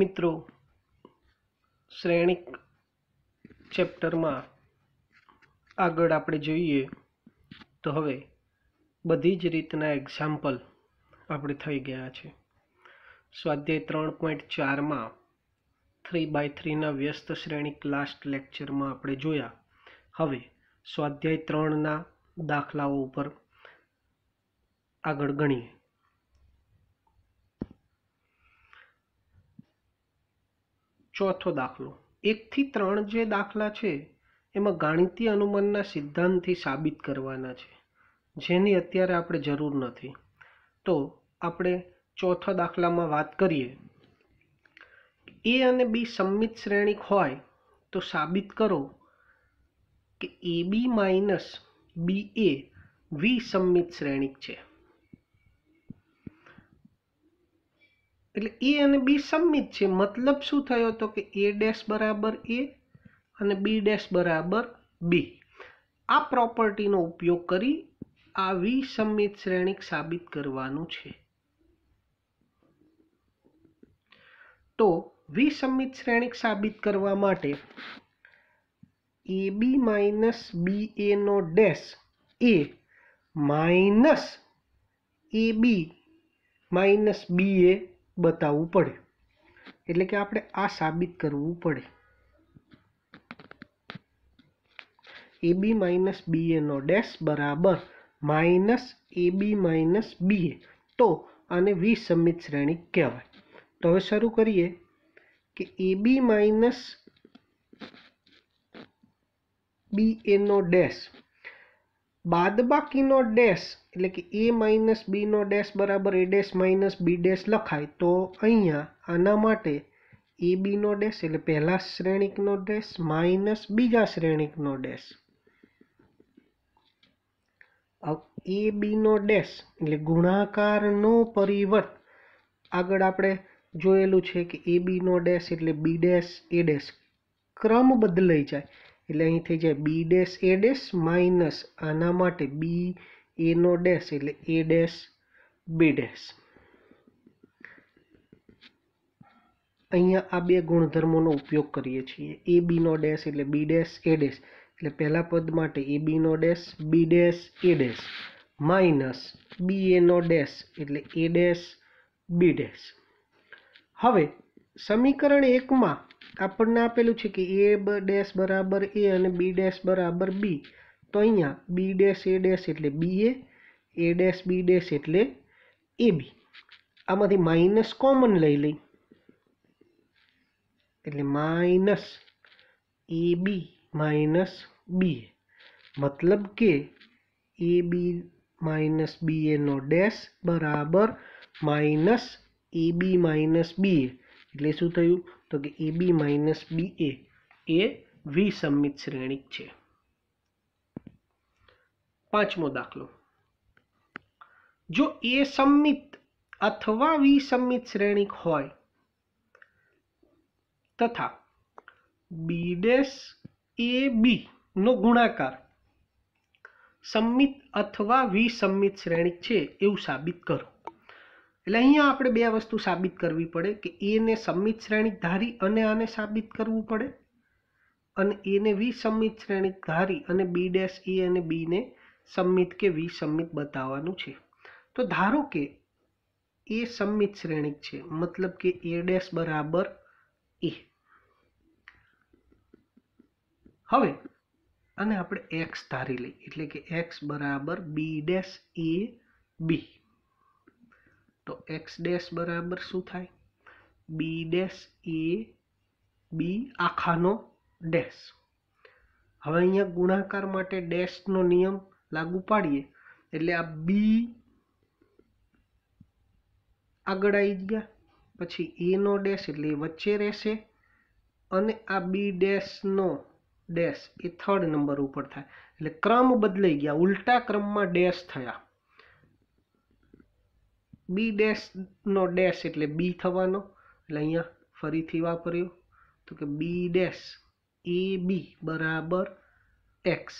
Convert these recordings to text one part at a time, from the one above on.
મિત્રો શ્રેણિક ચેપ્ટરમાં આગળ આપણે જોઈએ તો હવે બધી જ રીતના એક્ઝામ્પલ આપણે થઈ ગયા છે સ્વાધ્યાય ત્રણ પોઈન્ટ ચારમાં થ્રી બાય થ્રીના વ્યસ્ત શ્રેણિક લાસ્ટ લેક્ચરમાં આપણે જોયા હવે સ્વાધ્યાય ત્રણના દાખલાઓ ઉપર આગળ ગણીએ ચોથો દાખલો એકથી ત્રણ જે દાખલા છે એમાં ગાણિતીય અનુમાનના સિદ્ધાંતથી સાબિત કરવાના છે જેની અત્યારે આપણે જરૂર નથી તો આપણે ચોથા દાખલામાં વાત કરીએ એ અને બી સંમિત શ્રેણીક હોય તો સાબિત કરો કે એ બી માઇનસ બી એ વી વિસંમિત શ્રેણીક છે એટલે એ અને બી સંમિત છે મતલબ શું થયો તો કે એ ડેશ બરાબર એ અને બી ડેશ બરાબર બી આ પ્રોપર્ટીનો ઉપયોગ કરી આ વિસંમિત શ્રેણીક સાબિત કરવાનું છે તો વિસંમિત શ્રેણીક સાબિત કરવા માટે એ બી માઇનસ બી એનો dash A minus A B minus B એ બતાવવું પડે એટલે કે આપણે આ સાબિત કરવું પડે એ બી માઇનસ બી એનો ડેશ બરાબર minus A B minus B એ તો આને વિસમિત શ્રેણી કહેવાય તો હવે શરૂ કરીએ કે એ બી માઇનસ બી એનો ડેશ બાદબાકીનો ડેશ એટલે કે એ માઇનસ બીનો ડેશ બરાબર A dash minus B dash લખાય તો અહીંયા આના માટે એ બીનો ડેશ એટલે પહેલા શ્રેણીકનો ડેશ માઇનસ બીજા શ્રેણીકનો ડેશ એ બીનો ડેશ એટલે ગુણાકારનો પરિવર્ત આગળ આપણે જોયેલું છે કે એ બીનો ડેશ એટલે બી ડેશ એ ડેશ ક્રમ બદલાઈ જાય એટલે અહીં થઈ જાય B dash A dash minus આના માટે બી એનો ડેશ એટલે એ ડેશ બી ડેશ અહીંયા આ બે ગુણધર્મોનો ઉપયોગ કરીએ છીએ એ બીનો ડેશ એટલે બી ડેશ એ ડેશ એટલે પહેલા પદ માટે એ બીનો dash B dash A dash minus B એનો ડેશ એટલે એ ડેશ બી ડેશ હવે સમીકરણ એકમાં આપણને આપેલું છે કે એ ડેશ બરાબર એ અને બી ડેશ બરાબર બી તો અહીંયા બી ડેશ એ ડેશ એટલે બી એ એ ડેશ બી ડેશ એટલે એ બી આમાંથી માઇનસ કોમન લઈ લઈ એટલે માઇનસ એ બી માઇનસ બી મતલબ કે એ બી માઇનસ બી એનો ડેશ બરાબર minus A B minus B એ એટલે શું થયું તો કે એ બી માઇનસ બી એ એ વિસંમિત શ્રેણીક છે પાંચમો દાખલો જો એ સંમિત અથવા વિસંમિત શ્રેણીક હોય તથા બી ડેશ એ બી નો ગુણાકાર સંમિત અથવા વિસંમિત શ્રેણિક છે એવું સાબિત કરો એટલે અહીંયા આપણે બે વસ્તુ સાબિત કરવી પડે કે એને સમિત શ્રેણી ધારી અને આને સાબિત કરવું પડે અને એને વિસમિત શ્રેણી ધારી અને બી ડેશ એ અને બીને સમિત કે વિસમિત બતાવવાનું છે તો ધારો કે એ સમિત શ્રેણિક છે મતલબ કે એ ડેશ બરાબર એ હવે અને આપણે એક્સ ધારી લઈએ એટલે કે એક્સ બરાબર બી ડેશ એ બી તો એક્સ ડેશ બરાબર શું થાય બી ડેશ એ બી આખાનો ડેશ હવે અહીંયા ગુણાકાર માટે ડેશનો નિયમ લાગુ પાડીએ એટલે આ બી આગળ આવી ગયા પછી એનો ડેશ એટલે એ વચ્ચે રહેશે અને આ બી ડેશનો ડેશ એ થર્ડ નંબર ઉપર થાય એટલે ક્રમ બદલાઈ ગયા ઉલટા ક્રમમાં ડેશ થયા બી ડેશનો ડેશ એટલે બી થવાનો એટલે અહીંયા ફરીથી વાપર્યો તો કે બી ડેશ એ બી બરાબર એક્સ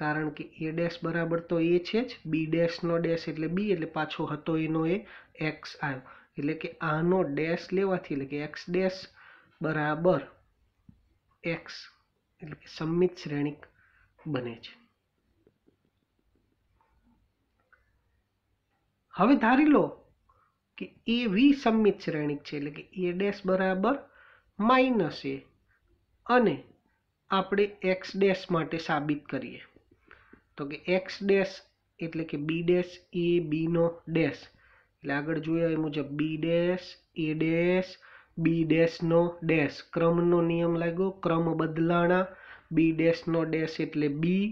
કારણ કે એ ડેશ બરાબર તો એ છે જ બી ડેશનો ડેશ એટલે બી એટલે પાછો હતો એનો એ એક્સ આવ્યો એટલે કે આનો ડેશ લેવાથી એટલે કે એક્સ ડેશ બરાબર એક્સ એટલે કે સંમિત શ્રેણીક બને છે હવે ધારી લો કે એ વી સંમિત શ્રેણિક છે એટલે કે એ ડેશ બરાબર માઇનસ એ અને આપણે એક્સ ડેશ માટે સાબિત કરીએ તો કે એક્સ ડેશ એટલે કે બી ડેશ એ બીનો ડેશ એટલે આગળ જોયા એ મુજબ B dash A dash B ડેશનો ડેશ ક્રમનો નિયમ લાગ્યો ક્રમ બદલાણા બી ડેશનો ડેશ એટલે બી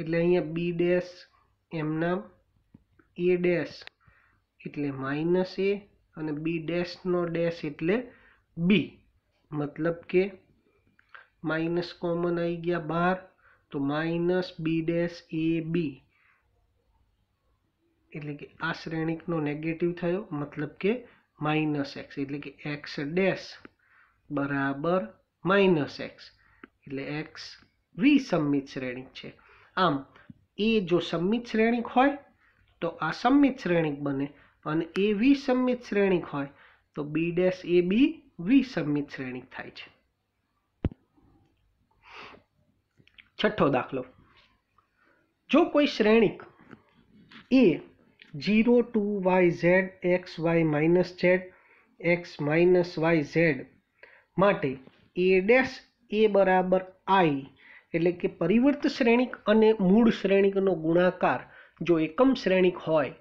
એટલે અહીંયા b' m n a' એટલે -a અને b' નો ડેશ એટલે b મતલબ કે માઈનસ કોમન આવી ગયા બહાર તો -b'ab એટલે કે આ શ્રેણિક નો નેગેટિવ થયો મતલબ કે -x એટલે કે x' = -x એટલે x વિસમમિત શ્રેણિક છે આમ એ જો સંમિત શ્રેણીક હોય તો આ સંમિત શ્રેણીક બને અને એ વિસંમિત શ્રેણીક હોય તો બી ડેશ એ બી વિસંમિત શ્રેણીક થાય છે છઠ્ઠો દાખલો જો કોઈ શ્રેણીક A zero two y z x y minus z x minus y z માટે એ ડેશ એ બરાબર આઈ એટલે કે પરિવર્ત શ્રેણીક અને મૂળ શ્રેણીકનો ગુણાકાર જો એકમ શ્રેણીક હોય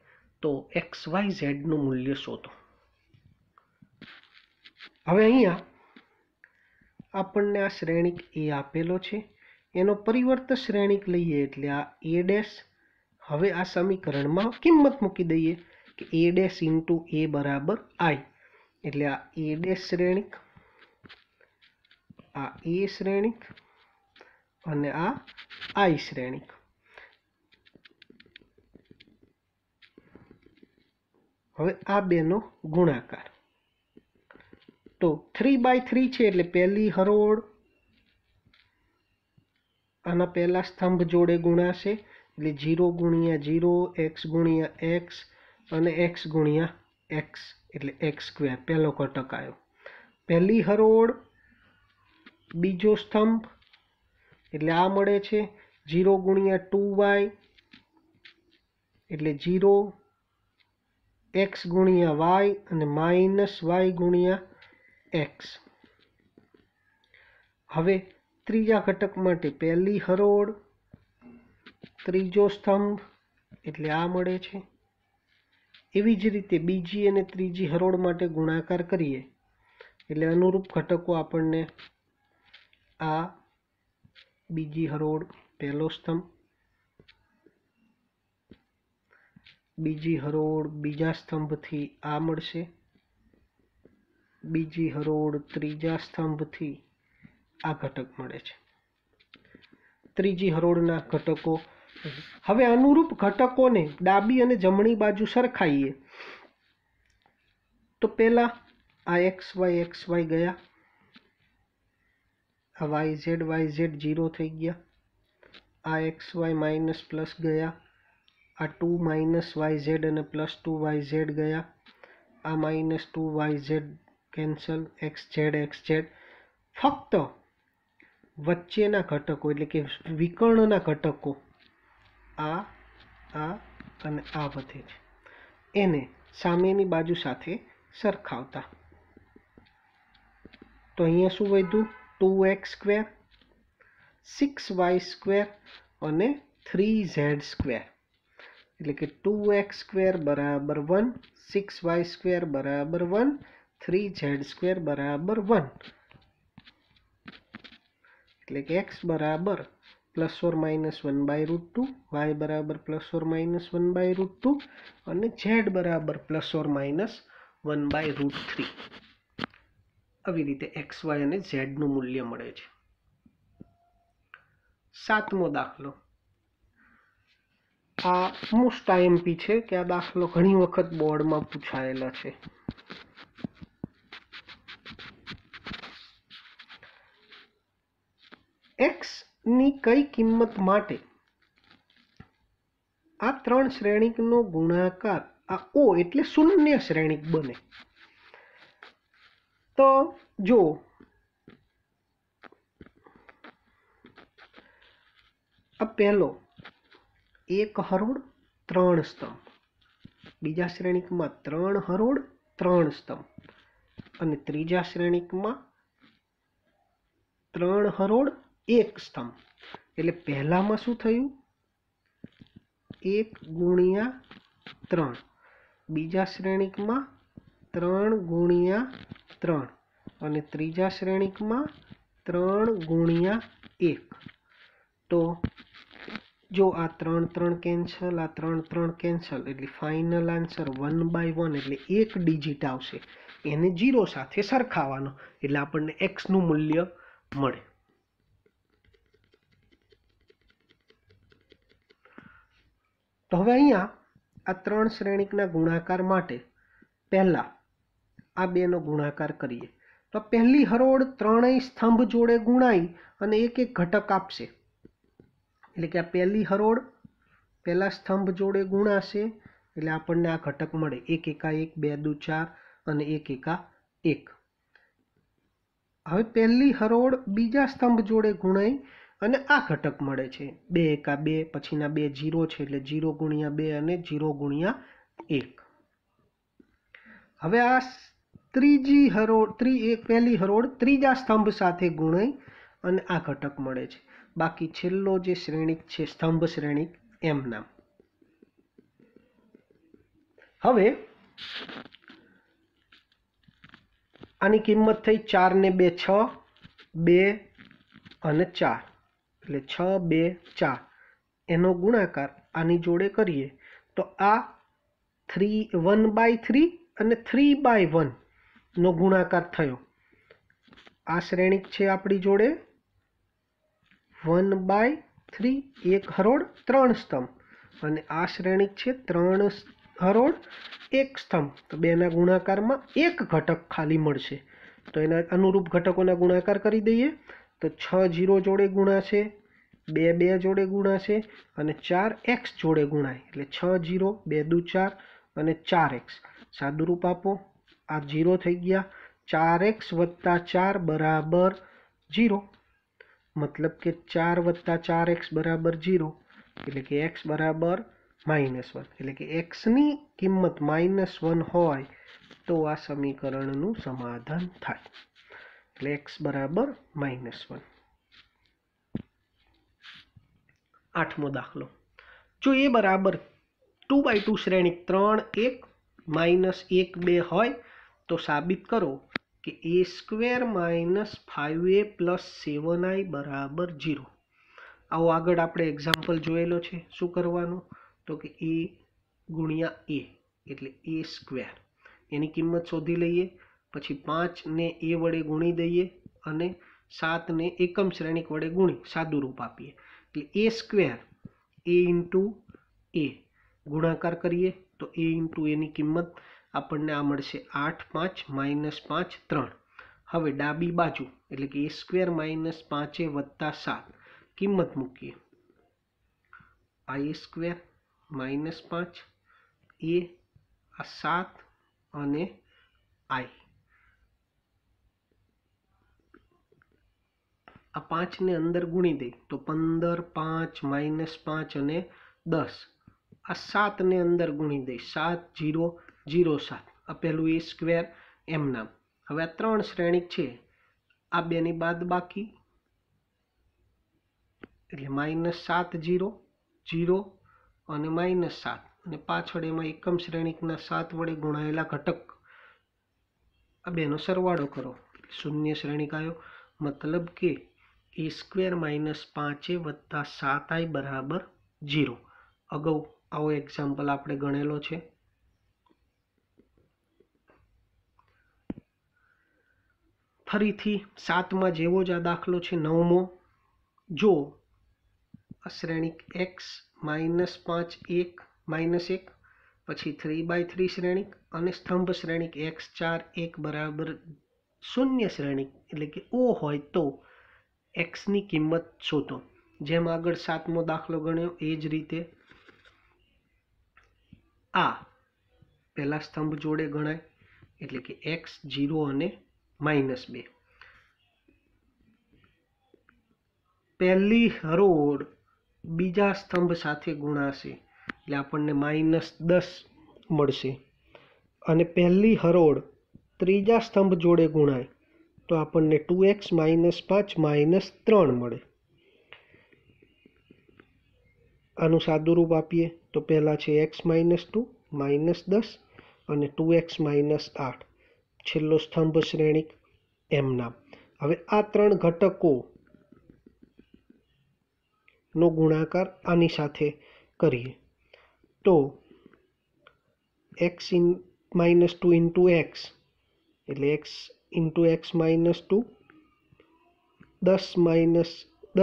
તો એક્સ વાય ઝેડનું મૂલ્ય શોધો હવે અહીંયા આપણને આ શ્રેણીક એ આપેલો છે એનો પરિવર્ત શ્રેણીક લઈએ એટલે આ એ ડેશ હવે આ સમીકરણમાં કિંમત મૂકી દઈએ કે એ ડેશ ઇન્ટુ એ બરાબર આઈ એટલે આ એ ડેશ શ્રેણીક આ એ શ્રેણીક અને આ આઈ શ્રેણીક હવે આ બેનો ગુણાકાર તો થ્રી બાય થ્રી છે એટલે પહેલી હરોળ આના પહેલા સ્તંભ જોડે ગુણાશે એટલે જીરો ગુણ્યા જીરો એક્સ ગુણ્યા એક્સ અને એક્સ ગુણ્યા એક્સ એટલે એક્સ સ્ક્વેર પહેલો ઘટક આવ્યો પહેલી હરોળ બીજો સ્તંભ એટલે આ મળે છે જીરો ગુણ્યા ટુ વાય એટલે જીરો એક્સ ગુણ્યા વાય અને માઇનસ વાય ગુણ્યા એક્સ હવે ત્રીજા ઘટક માટે પહેલી હરોળ ત્રીજો સ્તંભ એટલે આ મળે છે એવી જ રીતે બીજી અને ત્રીજી હરોળ માટે ગુણાકાર કરીએ એટલે અનુરૂપ ઘટકો આપણને આ બીજી હરોળ પહેલો સ્તંભ બીજી હરોળ બીજા સ્તંભથી આ મળશે બીજી હરોળ ત્રીજા સ્તંભથી આ ઘટક મળે છે ત્રીજી હરોળના ઘટકો હવે અનુરૂપ ઘટકોને ડાબી અને જમણી બાજુ સરખાઈએ તો પહેલાં આ એક્સ વાય એક્સ વાય ગયા આ y z y z zero થઈ ગયા આ એક્સ વાય માઇનસ પ્લસ ગયા આ ટુ માઇનસ વાય ઝેડ અને પ્લસ ટુ વાય ઝેડ ગયા આ minus two y z cancel x z x z ફક્ત વચ્ચેના ઘટકો એટલે કે વિકર્ણના ઘટકો આ આ અને આ વધે છે એને સામેની બાજુ સાથે સરખાવતા તો અહીંયા શું વધ્યું two x square six y square અને થ્રી ઝેડ સ્ક્વેર એટલે કે ટુ એક્સ સ્ક્વેર બરાબર વન સિક્સ વાય સ્ક્વેર બરાબર વન થ્રી ઝેડ સ્ક્વેર બરાબર વન એટલે કે એક્સ બરાબર plus or minus one by root two y બરાબર plus or minus one by root two અને ઝેડ બરાબર plus or minus one by root three આવી રીતે એક્સ વાય અને ઝેડનું મૂલ્ય મળે છે સાતમો દાખલો આ મોસ્ટ આઈએમપી છે કે આ દાખલો ઘણી વખત બોર્ડમાં પૂછાયેલા છે એક્સની કઈ કિંમત માટે આ ત્રણ શ્રેણીકનો ગુણાકાર આ ઓ એટલે શૂન્ય શ્રેણીક બને તો જો આ પહેલો એક હરોળ ત્રણ સ્તંભ બીજા શ્રેણીકમાં ત્રણ હરોળ ત્રણ સ્તંભ અને ત્રીજા શ્રેણીકમાં ત્રણ હરોળ એક સ્તંભ એટલે પહેલામાં શું થયું એક ગુણ્યા ત્રણ બીજા શ્રેણીકમાં ત્રણ ગુણ્યા ત્રણ અને ત્રીજા શ્રેણીકમાં ત્રણ ગુણ્યા એક તો જો આ ત્રણ ત્રણ કેન્સલ આ ત્રણ ત્રણ કેન્સલ એટલે final answer one by one એટલે એક ડિજિટ આવશે એને જીરો સાથે સરખાવાનો એટલે આપણને એક્સનું મૂલ્ય મળે તો હવે અહીંયા આ ત્રણ શ્રેણીકના ગુણાકાર માટે પહેલાં આ બેનો ગુણાકાર કરીએ તો પહેલી હરોળ ત્રણેય સ્તંભ જોડે ગુણાઈ અને એક એક ઘટક આપશે એટલે કે આ પહેલી હરોળ પહેલાં સ્તંભ જોડે ગુણાશે એટલે આપણને આ ઘટક મળે એક એકા એક બે દુ ચાર અને એક એકા એક હવે પહેલી હરોળ બીજા સ્તંભ જોડે ગુણાઈ અને આ ઘટક મળે છે બે એકા બે પછીના બે જીરો છે એટલે જીરો ગુણ્યા બે અને જીરો ગુણ્યા એક હવે આ ત્રીજી હરોળ ત્રી એક પહેલી હરોળ ત્રીજા સ્તંભ સાથે ગુણાઈ અને આ ઘટક મળે છે બાકી છેલ્લો જે શ્રેણિક છે સ્તંભ શ્રેણીક એમ નામ હવે આની કિંમત થઈ ચાર ને બે છ બે અને ચાર એટલે છ બે ચાર એનો ગુણાકાર આની જોડે કરીએ તો આ થ્રી વન બાય થ્રી અને થ્રી બાય વન નો ગુણાકાર થયો આ શ્રેણિક છે આપણી જોડે વન બાય થ્રી એક હરોળ ત્રણ સ્તંભ અને આ શ્રેણિક છે ત્રણ હરોળ એક સ્તંભ તો બેના ગુણાકારમાં એક ઘટક ખાલી મળશે તો એના અનુરૂપ ઘટકોના ગુણાકાર કરી દઈએ તો છ જીરો જોડે ગુણાશે બે બે જોડે ગુણા છે અને ચાર એક્સ જોડે ગુણાય એટલે છ જીરો બે દુ ચાર અને ચાર એક્સ સાદુરૂપ આપો और 0 થઈ ગયા 4x + 4 = 0 મતલબ કે 4 + 4x = 0 એટલે કે x = -1 એટલે કે x ની કિંમત -1 હોય તો આ સમીકરણ નું સમાધાન થાય એટલે x = -1 આઠમો દાખલો જો a = 2/2 શ્રેણિક 3 1 -1 2 હોય તો સાબિત કરો કે A square minus five A plus seven I બરાબર ઝીરો આવો આગળ આપણે એક્ઝામ્પલ જોયેલો છે શું કરવાનું તો કે એ ગુણ્યા એ એટલે એ સ્ક્વેર એની કિંમત શોધી લઈએ પછી પાંચને એ વડે ગુણી દઈએ અને સાતને એકમ શ્રેણીક વડે ગુણી સાદું રૂપ આપીએ એટલે એ સ્ક્વેર એ ઇન્ટુ એ ગુણાકાર કરીએ તો એ ઇન્ટુ એની કિંમત આપણને આ મળશે આઠ પાંચ માઇનસ પાંચ ત્રણ હવે ડાબી બાજુ એટલે કે એ સ્ક્વેર માઇનસ પાંચે વત્તા સાત કિંમત મૂકીએ આ એ સ્ક્વેર માઇનસ પાંચ એ આ સાત અને આઈ આ પાંચને અંદર ગુણી દઈ તો પંદર પાંચ માઇનસ પાંચ અને દસ આ સાતને અંદર ગુણી દઈ સાત જીરો જીરો સાત આ પહેલું એ સ્ક્વેર એમ નામ હવે આ ત્રણ શ્રેણીક છે આ બેની બાદ બાકી એટલે માઇનસ સાત જીરો જીરો અને માઇનસ સાત અને પાછળ એમાં એકમ શ્રેણીકના સાત વડે ગુણાયેલા ઘટક આ બેનો સરવાળો કરો શૂન્ય શ્રેણીક આવ્યો મતલબ કે એ સ્ક્વેર માઇનસ પાંચે વત્તા સાત આઈ બરાબર જીરો અગાઉ આવો એક્ઝામ્પલ આપણે ગણેલો છે ફરીથી સાતમાં જેવો જ આ દાખલો છે નવમો જો શ્રેણિક એક્સ માઇનસ પાંચ એક માઇનસ એક પછી થ્રી બાય થ્રી શ્રેણિક અને સ્તંભ શ્રેણિક એક્સ ચાર એક બરાબર શૂન્ય શ્રેણીક એટલે કે ઓ હોય તો એક્સની કિંમત શોધો જેમ આગળ સાતમો દાખલો ગણ્યો એ જ રીતે આ પહેલાં સ્તંભ જોડે ગણાય એટલે કે એક્સ જીરો અને માઇનસ બે પહેલી હરોળ બીજા સ્તંભ સાથે ગુણાશે એટલે આપણને માઇનસ દસ મળશે અને પહેલી હરોળ ત્રીજા સ્તંભ જોડે ગુણાય તો આપણને ટુ એક્સ માઇનસ પાંચ માઇનસ ત્રણ મળે આનું સાદુરૂપ આપીએ તો પહેલાં છે એક્સ માઇનસ ટુ માઇનસ દસ અને ટુ એક્સ માઇનસ આઠ છલો સ્તંભ શ્રેણિક m નામ હવે આ ત્રણ ઘટકો નો ગુણાકાર આની સાથે करिए તો x - 2 * x એટલે x * x - 2 10 - 10 -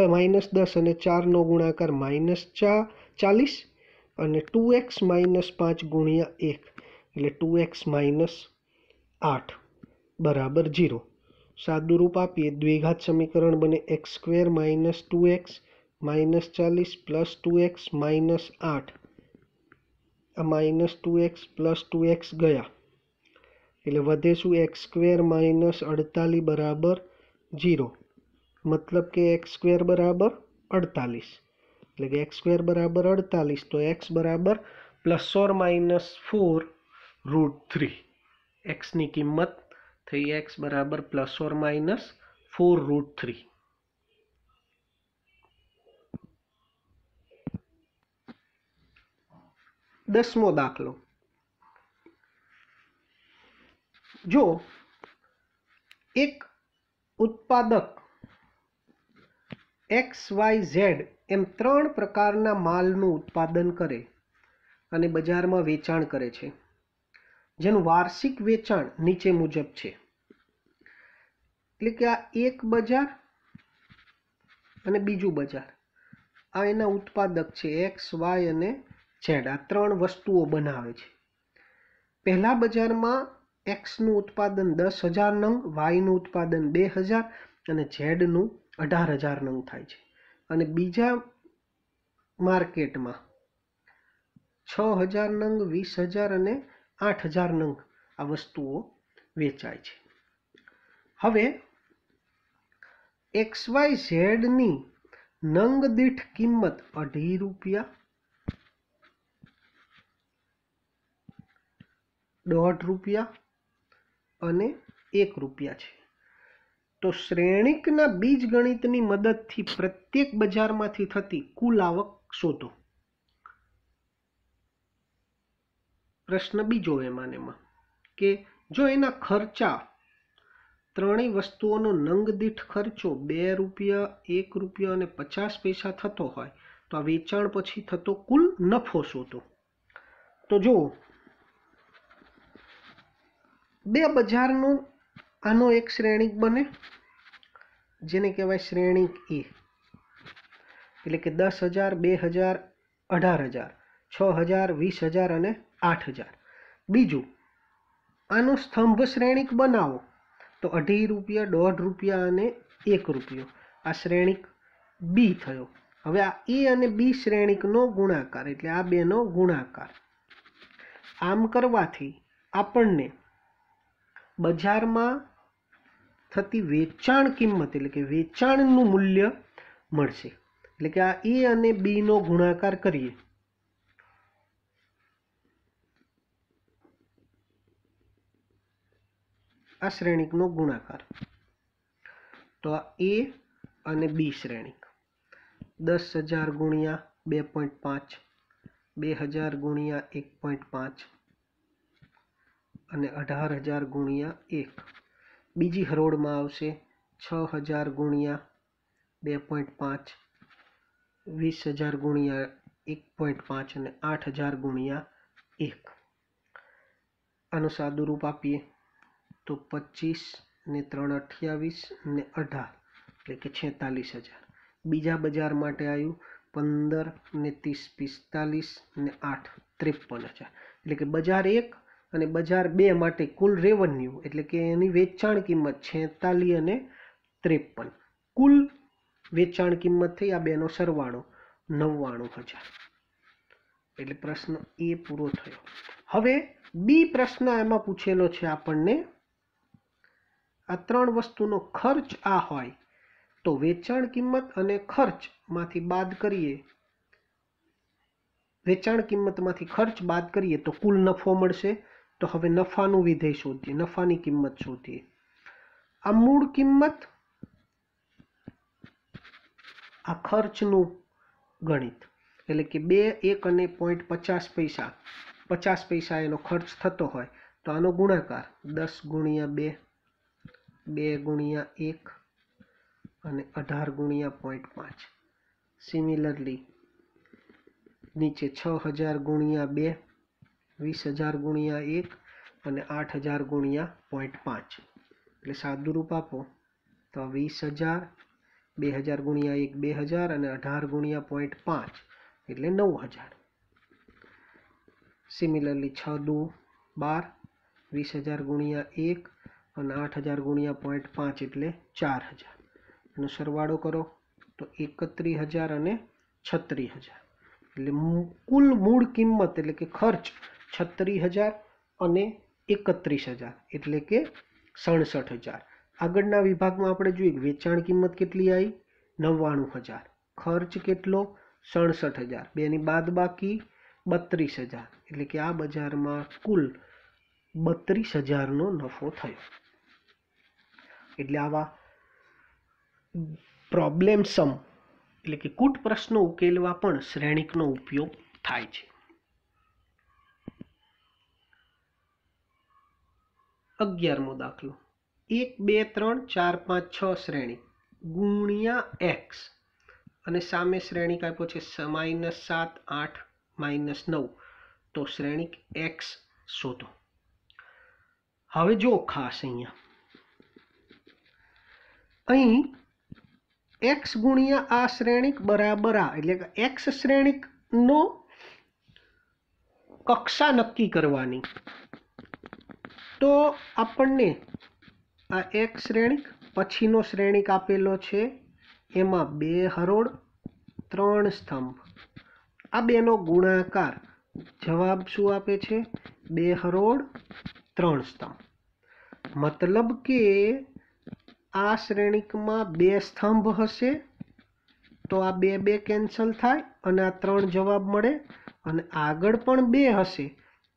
10 અને 4 નો ગુણાકાર -4 40 અને 2x - 5 * 1 એટલે 2x - आठ बराबर जीरो सादु रूप आप द्विघात समीकरण बने x square minus two x minus चालीस प्लस टू एक्स माइनस आठ आ minus two x plus two x गया एटे शू एक्स स्क्वेर माइनस अड़तालीस बराबर जीरो मतलब के एक्स स्क्वेर बराबर अड़तालीस एट एक्स स्क्वेर बराबर अड़तालीस तो एक्स बराबर प्लस और माइनस फोर रूट थ्री એક્સની કિંમત થઈ એક્સ બરાબર plus or minus four root three દસમો દાખલો જો એક ઉત્પાદક એક્સ વાય ઝેડ એમ ત્રણ પ્રકારના માલનું ઉત્પાદન કરે અને બજારમાં વેચાણ કરે છે જેનું વાર્ષિક વેચાણ નીચે મુજબ છે એટલે કે આ એક બજાર અને બીજું બજાર આ એના ઉત્પાદક છે એક્સ વાય અને ઝેડ આ ત્રણ વસ્તુઓ બનાવે છે પહેલા બજારમાં એક્સનું ઉત્પાદન દસ હજાર નંગ વાયનું ઉત્પાદન બે હજાર અને ઝેડનું અઢાર હજાર નંગ થાય છે અને બીજા માર્કેટમાં છ હજાર નંગ વીસ હજાર અને આઠ હજાર નંગ આ વસ્તુઓ વેચાય છે હવે એક્સ વાય ઝેડની નંગ દીઠ કિંમત અઢી રૂપિયા દોઢ રૂપિયા અને એક રૂપિયા છે તો શ્રેણિકના બીજ ગણિતની મદદથી પ્રત્યેક બજારમાંથી થતી કુલ આવક શોધો પ્રશ્ન બીજો એમાં એમાં કે જો એના ખર્ચા ત્રણેય વસ્તુઓનો નંગદીઠ ખર્ચો બે રૂપિયા એક રૂપિયા અને પચાસ પૈસા થતો હોય તો આ વેચાણ પછી થતો કુલ નફો શોધો તો જુઓ બે બજારનું આનો એક શ્રેણીક બને જેને કહેવાય શ્રેણીક એ એટલે કે દસ હજાર બે હજાર અઢાર હજાર છ હજાર વીસ હજાર અને આઠ હજાર બીજું આનો સ્તંભ શ્રેણીક બનાવો તો અઢી રૂપિયા દોઢ રૂપિયા અને એક રૂપિયો આ શ્રેણીક બી થયો હવે આ એ અને બી શ્રેણીકનો ગુણાકાર એટલે આ બેનો ગુણાકાર આમ કરવાથી આપણને બજારમાં થતી વેચાણ કિંમત એટલે કે વેચાણનું મૂલ્ય મળશે એટલે કે આ એ અને બીનો ગુણાકાર કરીએ આ શ્રેણીકનો ગુણાકાર તો આ એ અને બી શ્રેણીક દસ હજાર ગુણ્યા બે પોઈન્ટ પાંચ બે હજાર ગુણ્યા એક પોઈન્ટ પાંચ અને અઢાર હજાર ગુણ્યા એક બીજી હરોળમાં આવશે છ હજાર ગુણ્યા બે પોઈન્ટ પાંચ વીસ હજાર ગુણ્યા એક પોઈન્ટ પાંચ અને આઠ હજાર ગુણ્યા એક આનું સાદું રૂપ આપીએ તો પચીસ ને ત્રણ અઠ્યાવીસ ને અઢાર એટલે કે છેતાલીસ હજાર બીજા બજાર માટે આવ્યું પંદર ને ત્રીસ પિસ્તાલીસ ને આઠ ત્રેપન હજાર એટલે કે બજાર એક અને બજાર બે માટે કુલ રેવન્યુ એટલે કે એની વેચાણ કિંમત છેતાલીસ અને ત્રેપન કુલ વેચાણ કિંમત થઈ આ બેનો સરવાળો નવ્વાણું હજાર એટલે પ્રશ્ન એ પૂરો થયો હવે બી પ્રશ્ન એમાં પૂછેલો છે આપણને આ ત્રણ વસ્તુનો ખર્ચ આ હોય તો વેચાણ કિંમત અને ખર્ચમાંથી બાદ કરીએ વેચાણ કિંમતમાંથી ખર્ચ બાદ કરીએ તો કુલ નફો મળશે તો હવે નફાનું વિધેય શોધીએ નફાની કિંમત શોધીએ આ મૂળ કિંમત આ ખર્ચનું ગણિત એટલે કે બે એક અને પોઈન્ટ પચાસ પૈસા પચાસ પૈસા એનો ખર્ચ થતો હોય તો આનો ગુણાકાર દસ ગુણ્યા બે બે ગુણ્યા એક અને અઢાર ગુણ્યા પોઈન્ટ પાંચ સિમિલરલી નીચે છ હજાર ગુણ્યા બે વીસ હજાર ગુણ્યા એક અને આઠ હજાર ગુણ્યા પોઈન્ટ પાંચ એટલે સાદુરૂપ આપો તો વીસ હજાર બે હજાર ગુણ્યા એક બે હજાર અને અઢાર ગુણ્યા પોઈન્ટ પાંચ એટલે નવ હજાર સિમિલરલી છ દુ બાર વીસ હજાર ગુણ્યા એક અને આઠ હજાર ગુણ્યા પોઈન્ટ પાંચ એટલે ચાર હજાર એનો સરવાળો કરો તો એકત્રીસ હજાર અને છત્રીસ હજાર એટલે કુલ મૂળ કિંમત એટલે કે ખર્ચ છત્રીસ હજાર અને એકત્રીસ હજાર એટલે કે સડસઠ હજાર આગળના વિભાગમાં આપણે જોઈએ વેચાણ કિંમત કેટલી આવી નવ્વાણું હજાર ખર્ચ કેટલો સડસઠ હજાર બેની બાદ બાકી બત્રીસ હજાર એટલે કે આ બજારમાં કુલ બત્રીસ હજારનો નફો થયો એટલે આવા પ્રોબ્લેમ સમ એટલે કે કૂટ પ્રશ્નો ઉકેલવા પણ શ્રેણિકનો ઉપયોગ થાય છે અગિયારમો દાખલો એક બે ત્રણ ચાર પાંચ છ શ્રેણી ગુણ્યા એક્સ અને સામે શ્રેણીક આપ્યો છે માઇનસ સાત આઠ માઇનસ નવ તો શ્રેણિક એક્સ શોધો હવે જો ખાસ અહીંયા અહીં એક્સ ગુણ્યા આ શ્રેણીક બરાબર આ એટલે કે એક્સ શ્રેણિકનો કક્ષા નક્કી કરવાની તો આપણને આ એક શ્રેણિક પછીનો શ્રેણીક આપેલો છે એમાં બે હરોળ ત્રણ સ્તંભ આ બેનો ગુણાકાર જવાબ શું આપે છે બે હરોળ ત્રણ સ્તંભ મતલબ કે આ શ્રેણીકમાં બે સ્તંભ હશે તો આ બે બે કેન્સલ થાય અને આ ત્રણ જવાબ મળે અને આગળ પણ બે હશે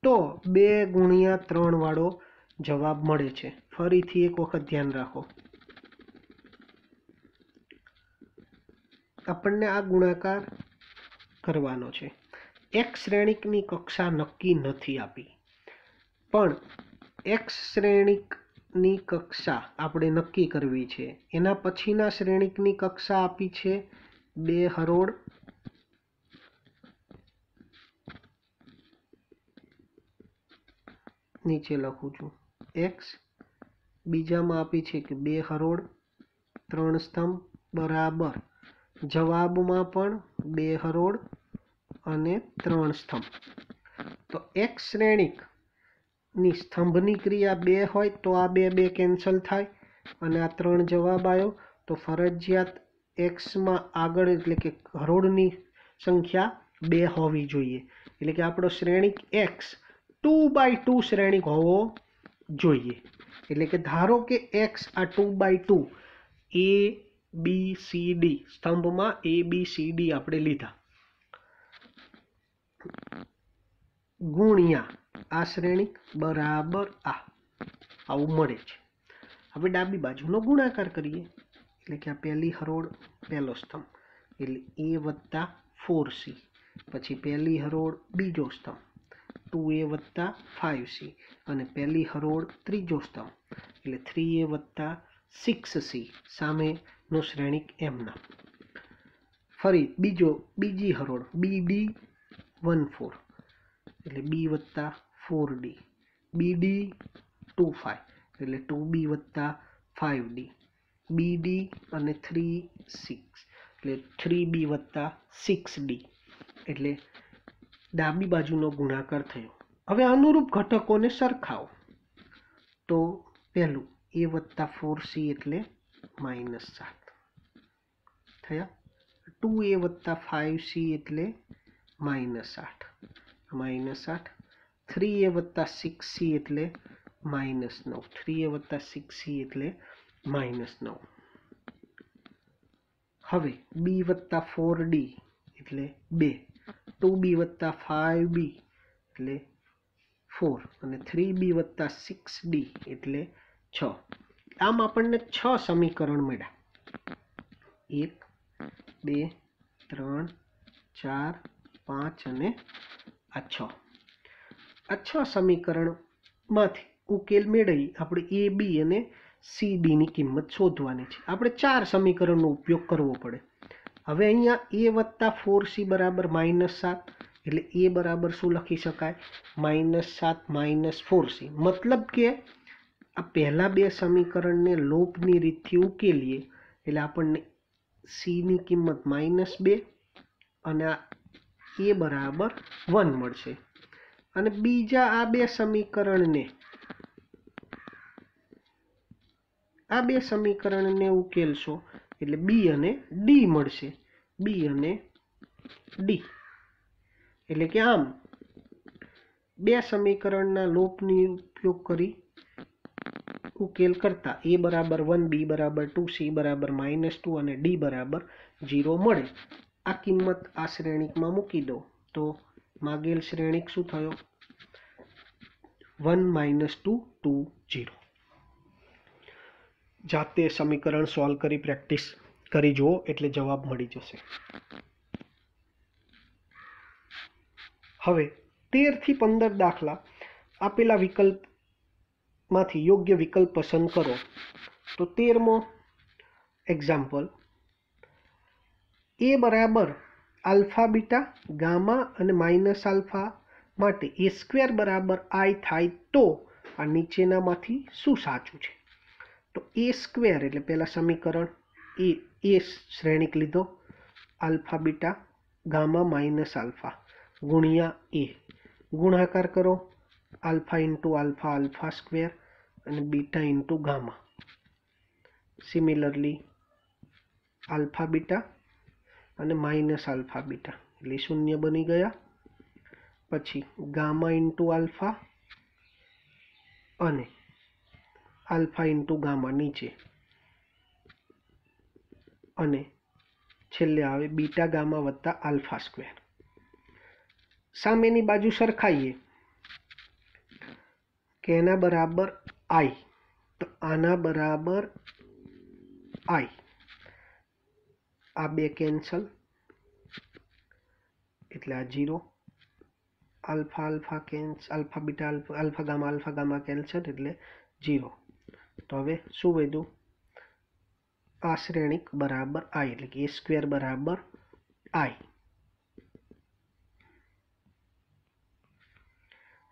તો બે ગુણ્યા ત્રણવાળો જવાબ મળે છે ફરીથી એક વખત ધ્યાન રાખો આપણને આ ગુણાકાર કરવાનો છે એક શ્રેણીકની કક્ષા નક્કી નથી આપી પણ એક શ્રેણીક ની કક્ષા આપણે નક્કી કરવી છે એના પછીના શ્રેણિકની કક્ષા આપી છે બે હરોળ નીચે લખું છું એક્સ બીજામાં આપી છે કે બે હરોળ ત્રણ સ્તંભ બરાબર જવાબમાં પણ બે હરોળ અને ત્રણ સ્તંભ તો એક શ્રેણિક ની સ્તંભની ક્રિયા બે હોય તો આ બે બે કેન્સલ થાય અને આ ત્રણ જવાબ આવ્યો તો ફરજિયાત એક્સમાં આગળ એટલે કે કરોડની સંખ્યા બે હોવી જોઈએ એટલે કે આપણો શ્રેણિક એક્સ ટુ બાય ટુ શ્રેણિક હોવો જોઈએ એટલે કે ધારો કે એક્સ આ two by two a b c d સ્તંભમાં એ બી સી ડી આપણે લીધા ગુણ્યા આ શ્રેણી બરાબર આ આવું મળે છે હવે ડાબી બાજુનો ગુણાકાર કરીએ એટલે કે આ પહેલી હરોળ પહેલો સ્તંભ એટલે એ વત્તા ફોર સી પછી પહેલી હરોળ બીજો સ્તંભ ટુ એ વત્તા ફાઇવ સી અને પહેલી હરોળ ત્રીજો સ્તંભ એટલે થ્રી એ વત્તા સિક્સ સી સામેનો શ્રેણીક એમના ફરી બીજો બીજી હરોળ બી ડી વન ફોર એટલે બી વત્તા four d b d two five એટલે ટુ બી વત્તા ફાઇવ ડી બી ડી અને થ્રી સિક્સ એટલે થ્રી બી વત્તા સિક્સ ડી એટલે ડાબી બાજુનો ગુણાકાર થયો હવે અનુરૂપ ઘટકોને સરખાવો તો પહેલું એ વત્તા ફોર સી એટલે માઇનસ સાત થયા ટુ એ વત્તા ફાઇવ સી એટલે માઇનસ આઠ માઇનસ આઠ થ્રી એ વત્તા સિક્સ સી એટલે માઇનસ નવ થ્રી એ વત્તા સિક્સ સી એટલે માઇનસ નવ હવે બી વત્તા ફોર ડી એટલે બે ટુ બી વત્તા ફાઇવ બી એટલે ફોર અને થ્રી બી વત્તા સિક્સ ડી એટલે છ આમ આપણને છ સમીકરણ મળ્યા એક બે ત્રણ ચાર પાંચ અને આ છ આ છ સમીકરણમાંથી ઉકેલ મેળવી આપણે એ બી અને સી બીની કિંમત શોધવાની છે આપણે ચાર સમીકરણનો ઉપયોગ કરવો પડે હવે અહીંયા એ વત્તા ફોર સી બરાબર માઇનસ સાત એટલે એ બરાબર શું લખી શકાય માઇનસ સાત માઇનસ ફોર સી મતલબ કે આ પહેલાં બે સમીકરણને લોપની રીતથી ઉકેલીએ એટલે આપણને સીની કિંમત માઇનસ બે અને આ એ બરાબર વન મળશે અને બીજા આ બે સમીકરણને આ બે સમીકરણને ઉકેલશો એટલે બી અને ડી મળશે બી અને ડી એટલે કે આમ બે સમીકરણના લોપની ઉપયોગ કરી ઉકેલ કરતા એ બરાબર વન બી બરાબર ટુ સી બરાબર માઇનસ ટુ અને ડી બરાબર ઝીરો મળે આ કિંમત આ શ્રેણીકમાં મૂકી દો તો માગેલ શ્રેણીક શું થયો one minus two two zero જાતે સમીકરણ સોલ્વ કરી પ્રેક્ટિસ કરી જુઓ એટલે જવાબ મળી જશે હવે તેરથી પંદર દાખલા આપેલા વિકલ્પમાંથી યોગ્ય વિકલ્પ પસંદ કરો તો તેરમો એક્ઝામ્પલ એ બરાબર આલ્ફા બીટા ગામા અને માઇનસ આલ્ફા માટે એ સ્ક્વેર બરાબર આઈ થાય તો આ નીચેનામાંથી શું સાચું છે તો એ સ્ક્વેર એટલે પહેલાં સમીકરણ એ એ શ્રેણીક લીધો alpha beta gamma minus alpha ગુણ્યા એ ગુણાકાર કરો alpha into alpha alpha square અને beta into gamma similarly alpha beta અને માઇનસ આલ્ફા બીટા એટલે શૂન્ય બની ગયા પછી ગામા ઇન્ટુ આલ્ફા અને આલ્ફા ઇન્ટુ ગામા નીચે અને છેલ્લે આવે બીટા ગામા વત્તા આલ્ફા સ્ક્વેર સામેની બાજુ સરખાઈએ કે એના બરાબર આઈ તો આના બરાબર આઈ आ कैंसल एट आ जीरो अल्फा अल्फा कैंस alpha beta alpha alpha gamma alpha gamma cancel एट जीरो तो हम शू वेदू आ श्रेणी बराबर आई एट ए स्क्वेर बराबर आई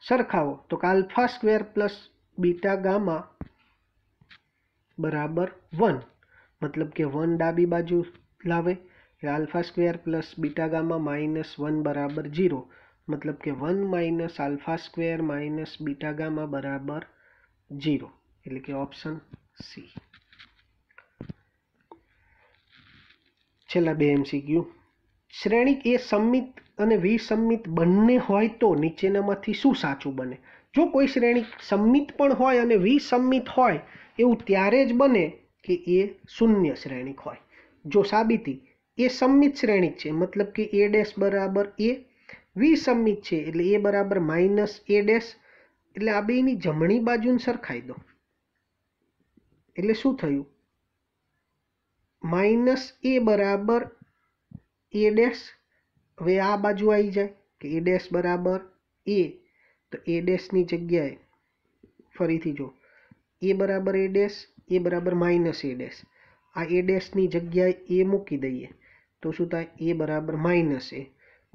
सरखाओ तो alpha square plus beta gamma बराबर वन मतलब के वन डाबी बाजू લાવે એટલે આલ્ફા સ્ક્વેર પ્લસ બીટાગામાં માઇનસ વન બરાબર ઝીરો મતલબ કે one minus alpha square minus beta બરાબર ઝીરો એટલે કે ઓપ્શન સી છેલ્લા બે એમસીક્યુ શ્રેણિક એ સંમિત અને વિસંમિત બંને હોય તો નીચેનામાંથી શું સાચું બને જો કોઈ શ્રેણિક સંમિત પણ હોય અને વિસંમિત હોય એવું ત્યારે જ બને કે એ શૂન્ય શ્રેણિક હોય જો સાબિતી એ સંમિત શ્રેણિક છે મતલબ કે એ ડેશ બરાબર એ વિસંમિત છે એટલે એ બરાબર માઇનસ એ ડેશ એટલે આ બેની જમણી બાજુને સરખાઈ દો એટલે શું થયું માઇનસ એ બરાબર એ ડેશ હવે આ બાજુ આવી જાય કે એ ડેશ બરાબર એ તો એ ડેશની જગ્યાએ ફરીથી જો એ બરાબર એ ડેશ એ બરાબર માઇનસ એ ડેશ આ એ ડેશની જગ્યાએ એ મૂકી દઈએ તો શું થાય એ બરાબર માઇનસ એ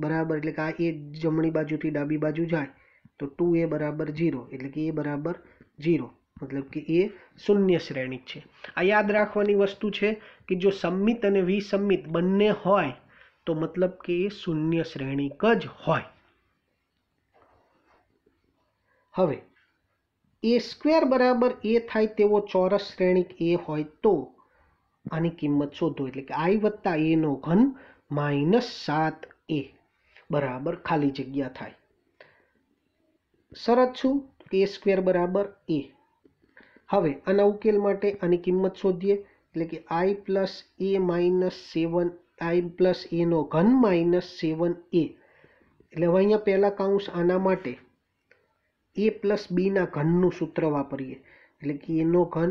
બરાબર એટલે કે આ એ જમણી બાજુથી ડાબી બાજુ જાય તો ટુ એ બરાબર જીરો એટલે કે એ બરાબર જીરો મતલબ કે એ શૂન્ય શ્રેણી છે આ યાદ રાખવાની વસ્તુ છે કે જો સંમિત અને વિસંમિત બંને હોય તો મતલબ કે એ શૂન્ય શ્રેણીક જ હોય હવે એ સ્ક્વેર બરાબર એ થાય તેવો ચોરસ શ્રેણીક એ હોય તો આની કિંમત શોધો એટલે કે આઈ વત્તા એનો ઘન માઇનસ સાત એ બરાબર ખાલી જગ્યા થાય શરત શું એ સ્ક્વેર બરાબર એ હવે આના ઉકેલ માટે આની કિંમત શોધીએ એટલે કે I plus A minus seven I plus એનો ઘન માઇનસ સેવન એ એટલે હવે અહીંયા પહેલાં કાઉન્સ આના માટે એ પ્લસ બીના ઘનનું સૂત્ર વાપરીએ એટલે કે એનો ઘન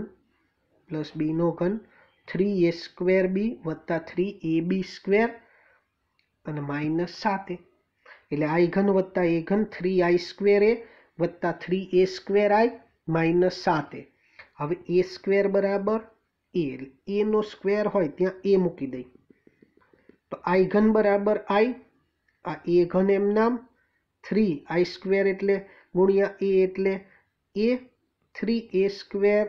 પ્લસ બીનો ઘન થ્રી એ સ્ક્વેર બી વત્તા થ્રી એ બી સ્ક્વેર અને માઇનસ સાતે એટલે આઈ ઘન વત્તા એ ઘન થ્રી આઈ સ્ક્વેર એ વત્તા three A square I minus સાતે હવે એ સ્ક્વેર બરાબર એ એનો સ્ક્વેર હોય ત્યાં એ મૂકી દઈ તો આઈ ઘન બરાબર આઈ આ એ ઘન એમ નામ થ્રી આઈ સ્ક્વેર એટલે ગુણ્યા એ એટલે એ થ્રી એ સ્ક્વેર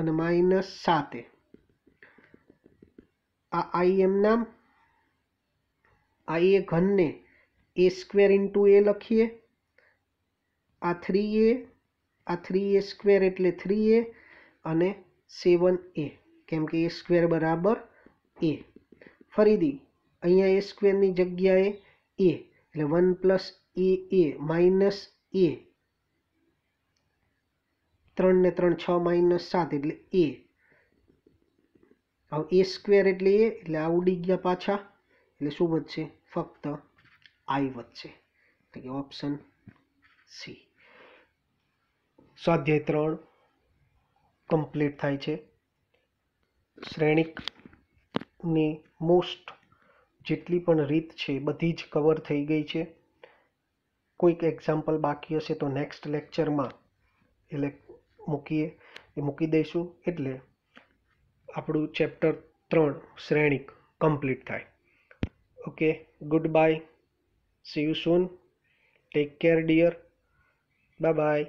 અને માઇનસ સાતે a i m नाम आईए घन ने a² * a लिखिए a3a a3a² એટલે 3a અને 7a કેમ કે a² = a પરિધી અહીંયા a² ની જગ્યાએ a એટલે 1 + a a - a 3 ને 3 6 - 7 એટલે a હવે એ સ્ક્વેર એટલે એ એટલે આ ઉડી ગયા પાછા એટલે શું વધશે ફક્ત આઈ વધશે એટલે કે ઓપ્શન સી સ્વાધ્યાય ત્રણ કમ્પ્લીટ થાય છે શ્રેણીકની મોસ્ટ જેટલી પણ રીત છે બધી જ કવર થઈ ગઈ છે કોઈક એક્ઝામ્પલ બાકી હશે તો નેક્સ્ટ લેક્ચરમાં એટલે મૂકીએ એ મૂકી દઈશું એટલે આપણું ચેપ્ટર ત્રણ શ્રેણિક કમ્પ્લીટ થાય okay good bye see you soon take care dear bye by